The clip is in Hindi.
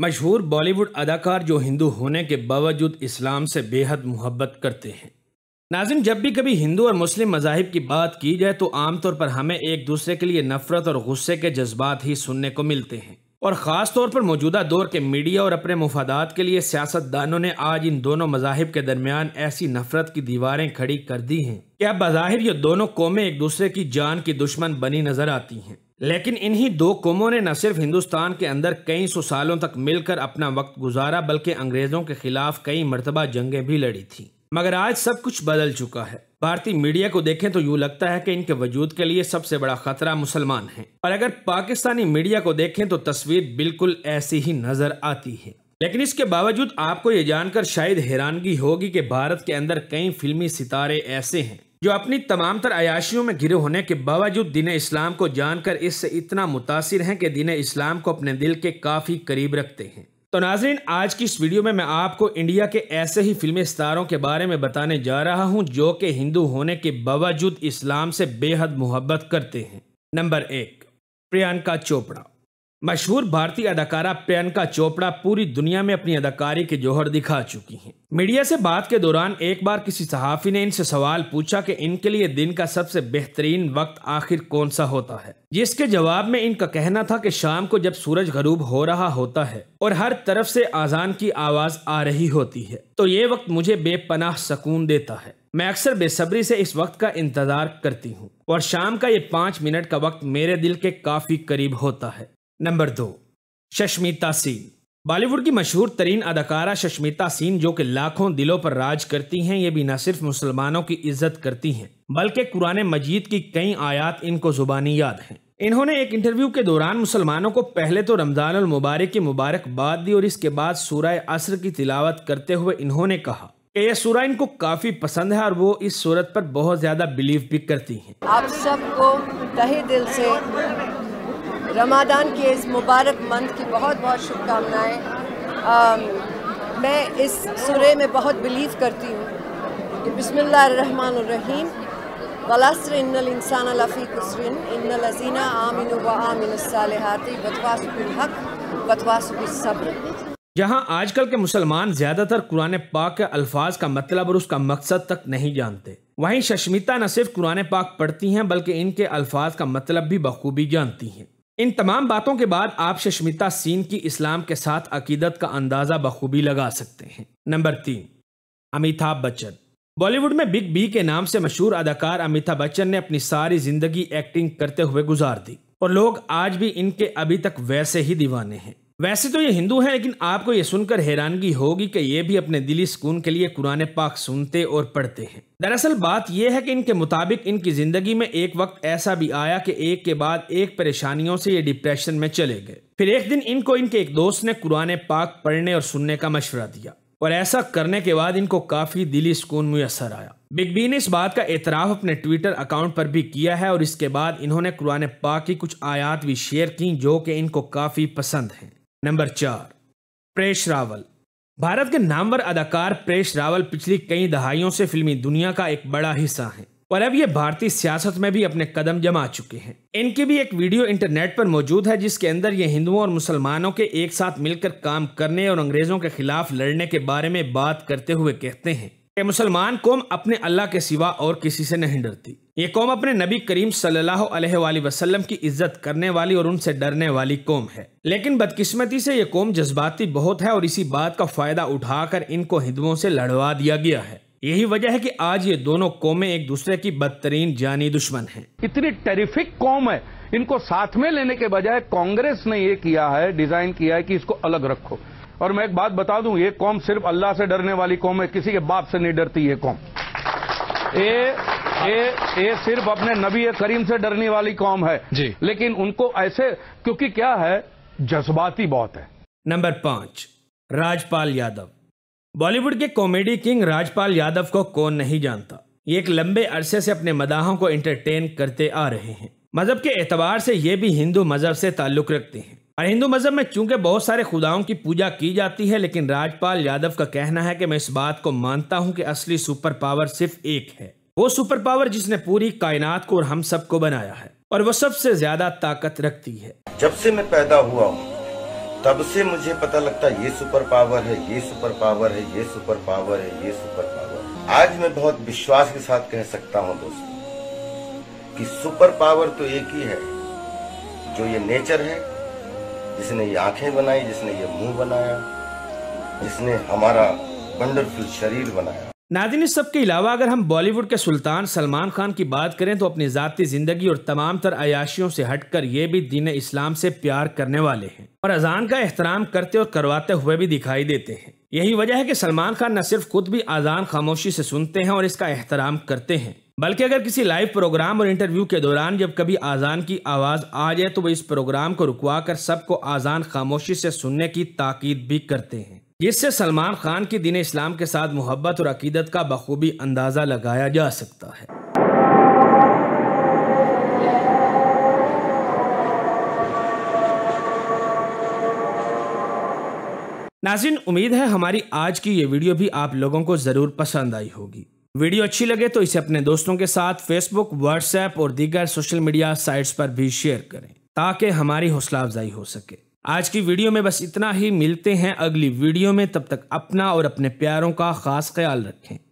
मशहूर बॉलीवुड अदाकार जो हिंदू होने के बावजूद इस्लाम से बेहद मोहब्बत करते हैं नाजिम जब भी कभी हिंदू और मुस्लिम मजाहब की बात की जाए तो आमतौर पर हमें एक दूसरे के लिए नफरत और गुस्से के जज्बात ही सुनने को मिलते हैं और ख़ास तौर पर मौजूदा दौर के मीडिया और अपने मुफादात के लिए सियासतदानों ने आज इन दोनों मजाहब के दरमियान ऐसी नफरत की दीवारें खड़ी कर दी हैं क्या बाहिर ये दोनों कौमें एक दूसरे की जान की दुश्मन बनी नज़र आती हैं लेकिन इन्हीं दो कौमों ने न सिर्फ हिंदुस्तान के अंदर कई सौ सालों तक मिलकर अपना वक्त गुजारा बल्कि अंग्रेज़ों के खिलाफ कई मरतबा जंगें भी लड़ी थी मगर आज सब कुछ बदल चुका है भारतीय मीडिया को देखें तो यूँ लगता है कि इनके वजूद के लिए सबसे बड़ा खतरा मुसलमान हैं और अगर पाकिस्तानी मीडिया को देखें तो तस्वीर बिल्कुल ऐसी ही नजर आती है लेकिन इसके बावजूद आपको ये जानकर शायद हैरानगी होगी कि भारत के अंदर कई फिल्मी सितारे ऐसे हैं जो अपनी तमाम तर अयाशियों में घिरे होने के बावजूद दीन इस्लाम को जानकर इससे इतना मुतासर हैं कि दीन इस्लाम को अपने दिल के काफ़ी करीब रखते हैं तो नाजरीन आज की इस वीडियो में मैं आपको इंडिया के ऐसे ही फिल्मी स्तारों के बारे में बताने जा रहा हूं जो कि हिंदू होने के बावजूद इस्लाम से बेहद मोहब्बत करते हैं नंबर एक प्रियंका चोपड़ा मशहूर भारतीय अदाकारा प्रियंका चोपड़ा पूरी दुनिया में अपनी अदाकारी के जोहर दिखा चुकी हैं। मीडिया से बात के दौरान एक बार किसी सहाफ़ी ने इनसे सवाल पूछा कि इनके लिए दिन का सबसे बेहतरीन वक्त आखिर कौन सा होता है जिसके जवाब में इनका कहना था कि शाम को जब सूरज गरूब हो रहा होता है और हर तरफ से आजान की आवाज़ आ रही होती है तो ये वक्त मुझे बेपनाह सुकून देता है मैं अक्सर बेसब्री से इस वक्त का इंतज़ार करती हूँ और शाम का ये पाँच मिनट का वक्त मेरे दिल के काफ़ी करीब होता है नंबर दो शशमिता सीन बॉलीवुड की मशहूर तरीन अदाकारा शशमिता सीन जो कि लाखों दिलों पर राज करती हैं ये भी न सिर्फ मुसलमानों की इज्जत करती हैं बल्कि कुरान मजीद की कई आयात इनको जुबानी याद हैं इन्होंने एक इंटरव्यू के दौरान मुसलमानों को पहले तो रमजान मुबारक की मुबारकबाद दी और इसके बाद सूरा असर की तिलावत करते हुए इन्होंने कहा कि यह सूरह इनको काफ़ी पसंद है और वो इस सूरत पर बहुत ज़्यादा बिलीव भी करती हैं आप सबको तहे दिल से रमादान के इस मुबारक मंथ की बहुत बहुत शुभकामनाएं मैं इस सुरे में बहुत बिलीव करती हूँ कि बसमीम बलासर इन्नल इंसान लफ़ी कुसरिन इन्नल अजीना आमिन व आमिन सालहाती बतवासबिल हक बतवासबिल सब्र जहाँ आजकल के मुसलमान ज्यादातर कुरान पाक के अल्फाज का मतलब और उसका मकसद तक नहीं जानते वहीं शशमिता न सिर्फ कुरान पाक पढ़ती हैं बल्कि इनके अल्फाज का मतलब भी बखूबी जानती हैं इन तमाम बातों के बाद आप शशमिता सीन की इस्लाम के साथ अकीदत का अंदाज़ा बखूबी लगा सकते हैं नंबर तीन अमिताभ बच्चन बॉलीवुड में बिग बी के नाम से मशहूर अदाकार अमिताभ बच्चन ने अपनी सारी जिंदगी एक्टिंग करते हुए गुजार दी और लोग आज भी इनके अभी तक वैसे ही दीवाने हैं वैसे तो ये हिंदू हैं लेकिन आपको ये सुनकर हैरानगी होगी कि ये भी अपने दिली सुकून के लिए कुरान पाक सुनते और पढ़ते हैं दरअसल बात यह है कि इनके मुताबिक इनकी ज़िंदगी में एक वक्त ऐसा भी आया कि एक के बाद एक परेशानियों से ये डिप्रेशन में चले गए फिर एक दिन इनको इनके एक दोस्त ने कुरान पाक पढ़ने और सुनने का मशवरा दिया और ऐसा करने के बाद इनको काफ़ी दिली सुकून मुयसर आया बिग बी ने इस बात का एतराफ़ अपने ट्विटर अकाउंट पर भी किया है और इसके बाद इन्होंने कुरान पाक की कुछ आयात भी शेयर की जो कि इनको काफ़ी पसंद हैं नंबर चार प्रेश रावल भारत के नामवर अदाकार प्रेश रावल पिछली कई दहाइयों से फिल्मी दुनिया का एक बड़ा हिस्सा हैं और अब ये भारतीय सियासत में भी अपने कदम जमा चुके हैं इनकी भी एक वीडियो इंटरनेट पर मौजूद है जिसके अंदर ये हिंदुओं और मुसलमानों के एक साथ मिलकर काम करने और अंग्रेजों के खिलाफ लड़ने के बारे में बात करते हुए कहते हैं कि मुसलमान कौम अपने अल्लाह के सिवा और किसी से नहीं डरती ये कौम अपने नबी करीम सल्लल्लाहु अलैहि वसल्लम की इज्जत करने वाली और उनसे डरने वाली कौम है लेकिन बदकिस्मती से ये कौम जज्बाती बहुत है और इसी बात का फ़ायदा उठाकर इनको हिंदुओं से लड़वा दिया गया है यही वजह है कि आज ये दोनों कौमें एक दूसरे की बदतरीन जानी दुश्मन हैं। इतनी टेरिफिक कौम है इनको साथ में लेने के बजाय कांग्रेस ने ये किया है डिजाइन किया है कि इसको अलग रखो और मैं एक बात बता दूं ये कौम सिर्फ अल्लाह से डरने वाली कौम है किसी के बाप से नहीं डरती ये कौम ये सिर्फ अपने नबी करीम से डरने वाली कौम है जी लेकिन उनको ऐसे क्योंकि क्या है जज्बाती बहुत है नंबर पांच राजपाल यादव बॉलीवुड के कॉमेडी किंग राजपाल यादव को कौन नहीं जानता ये एक लंबे अरसे से अपने मदाहों को एंटरटेन करते आ रहे हैं मजहब के एतबार से ये भी हिंदू मजहब से ताल्लुक़ रखते हैं और हिंदू मजहब में चूंकि बहुत सारे खुदाओं की पूजा की जाती है लेकिन राजपाल यादव का कहना है कि मैं इस बात को मानता हूं कि असली सुपर पावर सिर्फ एक है वो सुपर पावर जिसने पूरी कायनात को और हम सबको बनाया है और वो सबसे ज्यादा ताकत रखती है जब से मैं पैदा हुआ हूँ तब से मुझे पता लगता है ये सुपर पावर है ये सुपर पावर है ये सुपर पावर है ये सुपर पावर है। आज मैं बहुत विश्वास के साथ कह सकता हूँ दोस्तों कि सुपर पावर तो एक ही है जो ये नेचर है जिसने ये आंखें बनाई जिसने ये मुंह बनाया जिसने हमारा वंडरफुल शरीर बनाया नादिन सब के अलावा अगर हम बॉलीवुड के सुल्तान सलमान खान की बात करें तो अपनी ज़ाती ज़िंदगी और तमाम तर अयाशियों से हट कर ये भी दीन इस्लाम से प्यार करने वाले हैं और अजान का एहतराम करते और करवाते हुए भी दिखाई देते हैं यही वजह है कि सलमान खान न सिर्फ खुद भी अजान खामोशी से सुनते हैं और इसका एहतराम करते हैं बल्कि अगर किसी लाइव प्रोग्राम और इंटरव्यू के दौरान जब कभी आज़ान की आवाज़ आ जाए तो वह इस प्रोग्राम को रुकवा कर सबको आज़ान खामोशी से सुनने की ताकीद भी करते हैं जिससे सलमान खान की दीन इस्लाम के साथ मोहब्बत और अकीदत का बखूबी अंदाज़ा लगाया जा सकता है नाजिन उम्मीद है हमारी आज की ये वीडियो भी आप लोगों को ज़रूर पसंद आई होगी वीडियो अच्छी लगे तो इसे अपने दोस्तों के साथ फेसबुक व्हाट्सएप और दीगर सोशल मीडिया साइट्स पर भी शेयर करें ताकि हमारी हौसला अफजाई हो सके आज की वीडियो में बस इतना ही मिलते हैं अगली वीडियो में तब तक अपना और अपने प्यारों का खास ख्याल रखें